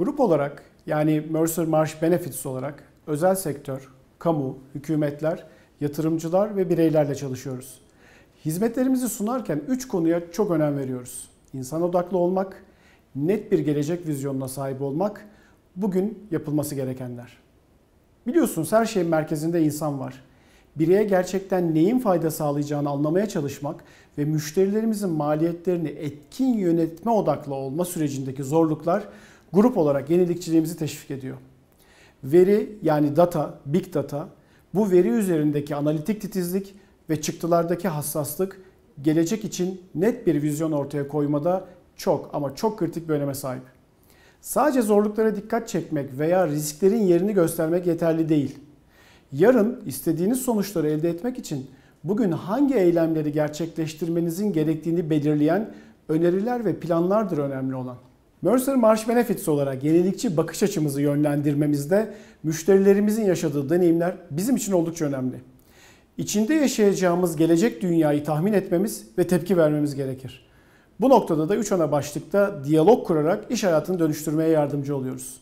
Grup olarak yani Mercer Marsh Benefits olarak özel sektör, kamu, hükümetler, yatırımcılar ve bireylerle çalışıyoruz. Hizmetlerimizi sunarken 3 konuya çok önem veriyoruz. İnsan odaklı olmak, net bir gelecek vizyonuna sahip olmak, bugün yapılması gerekenler. Biliyorsunuz her şeyin merkezinde insan var. Bireye gerçekten neyin fayda sağlayacağını anlamaya çalışmak ve müşterilerimizin maliyetlerini etkin yönetme odaklı olma sürecindeki zorluklar grup olarak yenilikçiliğimizi teşvik ediyor. Veri yani data, big data bu veri üzerindeki analitik titizlik ve çıktılardaki hassaslık gelecek için net bir vizyon ortaya koymada çok ama çok kritik bir öneme sahip. Sadece zorluklara dikkat çekmek veya risklerin yerini göstermek yeterli değil. Yarın istediğiniz sonuçları elde etmek için bugün hangi eylemleri gerçekleştirmenizin gerektiğini belirleyen öneriler ve planlardır önemli olan. Mercer Marsh Benefits olarak yenilikçi bakış açımızı yönlendirmemizde müşterilerimizin yaşadığı deneyimler bizim için oldukça önemli. İçinde yaşayacağımız gelecek dünyayı tahmin etmemiz ve tepki vermemiz gerekir. Bu noktada da 3 ana başlıkta diyalog kurarak iş hayatını dönüştürmeye yardımcı oluyoruz.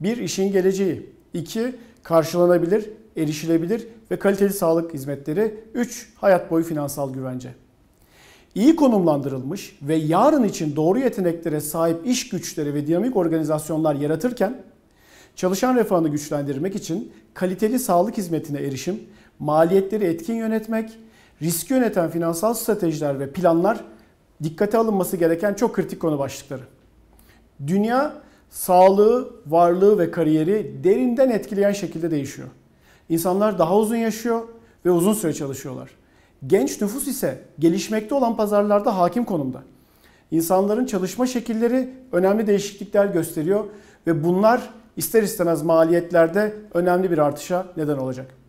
1. işin geleceği. 2. Karşılanabilir, erişilebilir ve kaliteli sağlık hizmetleri. 3. Hayat boyu finansal güvence iyi konumlandırılmış ve yarın için doğru yeteneklere sahip iş güçleri ve dinamik organizasyonlar yaratırken çalışan refahını güçlendirmek için kaliteli sağlık hizmetine erişim, maliyetleri etkin yönetmek, riski yöneten finansal stratejiler ve planlar dikkate alınması gereken çok kritik konu başlıkları. Dünya sağlığı, varlığı ve kariyeri derinden etkileyen şekilde değişiyor. İnsanlar daha uzun yaşıyor ve uzun süre çalışıyorlar. Genç nüfus ise gelişmekte olan pazarlarda hakim konumda. İnsanların çalışma şekilleri önemli değişiklikler gösteriyor ve bunlar ister istemez maliyetlerde önemli bir artışa neden olacak.